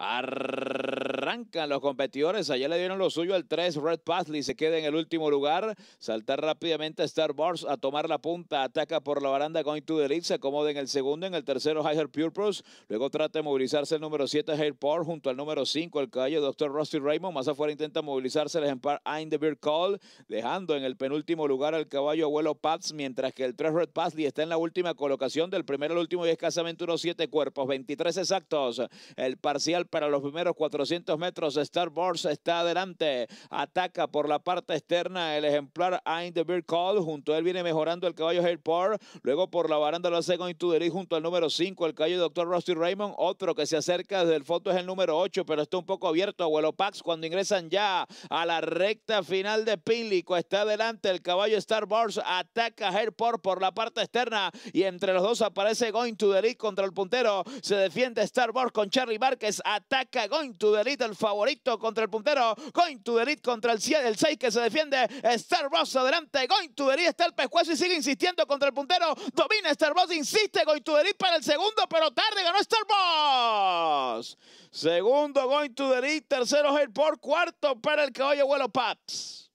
Arrancan los competidores. allá le dieron lo suyo al 3. Red Pazley se queda en el último lugar. Saltar rápidamente a Wars a tomar la punta. Ataca por la baranda Going to the lead. Se acomoda en el segundo. En el tercero, Higher Purpose. Luego trata de movilizarse el número 7, Hairport, junto al número 5, el caballo Dr. Rusty Raymond. Más afuera intenta movilizarse el ejemplar Ein the Beer Call, dejando en el penúltimo lugar al caballo Abuelo Pats, mientras que el 3 Red Pasley está en la última colocación del primero al último y escasamente unos 7 cuerpos, 23 exactos. El parcial para los primeros 400 metros. Star Wars está adelante. Ataca por la parte externa el ejemplar Ain the Beer Call. Junto a él viene mejorando el caballo Airport. Luego por la baranda lo hace Going to the junto al número 5, el caballo Doctor Rusty Raymond. Otro que se acerca desde el foto es el número 8, pero está un poco abierto. Abuelo Pax cuando ingresan ya a la recta final de Pílico. Está adelante el caballo Star Wars. Ataca hair por la parte externa y entre los dos aparece Going to the contra el puntero. Se defiende Star Wars con Charlie Márquez. Ataca Going to the el favorito contra el puntero. Going to the Lead contra el 6 que se defiende. Star adelante. Going to the está el pescuezo y sigue insistiendo contra el puntero. Domina Star insiste Going to the para el segundo, pero tarde ganó Star Segundo Going to the Elite, tercero por cuarto para el que oye vuelo Pats.